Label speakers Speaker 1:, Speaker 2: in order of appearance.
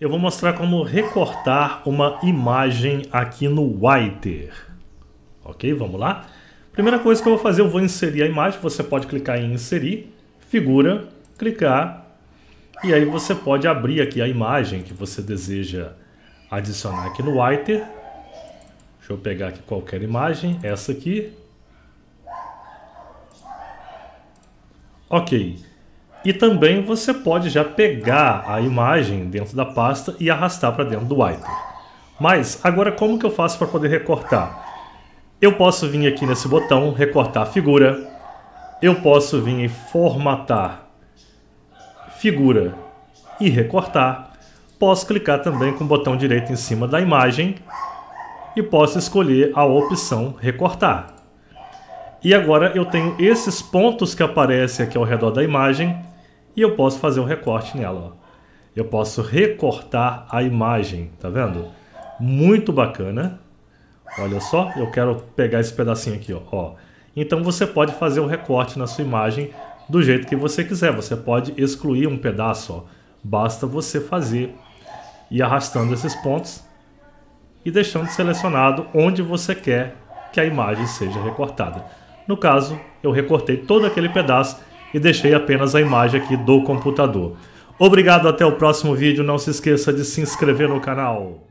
Speaker 1: Eu vou mostrar como recortar uma imagem aqui no Whiter. Ok, vamos lá? Primeira coisa que eu vou fazer, eu vou inserir a imagem. Você pode clicar em inserir, figura, clicar. E aí você pode abrir aqui a imagem que você deseja adicionar aqui no Whiter. Deixa eu pegar aqui qualquer imagem, essa aqui. Ok. E também você pode já pegar a imagem dentro da pasta e arrastar para dentro do Wiper. Mas agora como que eu faço para poder recortar? Eu posso vir aqui nesse botão, recortar a figura. Eu posso vir em formatar figura e recortar. Posso clicar também com o botão direito em cima da imagem e posso escolher a opção recortar. E agora eu tenho esses pontos que aparecem aqui ao redor da imagem e eu posso fazer um recorte nela. Ó. Eu posso recortar a imagem, tá vendo? Muito bacana. Olha só, eu quero pegar esse pedacinho aqui, ó. ó. Então você pode fazer o um recorte na sua imagem do jeito que você quiser. Você pode excluir um pedaço, ó. Basta você fazer e arrastando esses pontos e deixando selecionado onde você quer que a imagem seja recortada. No caso, eu recortei todo aquele pedaço e deixei apenas a imagem aqui do computador. Obrigado, até o próximo vídeo. Não se esqueça de se inscrever no canal.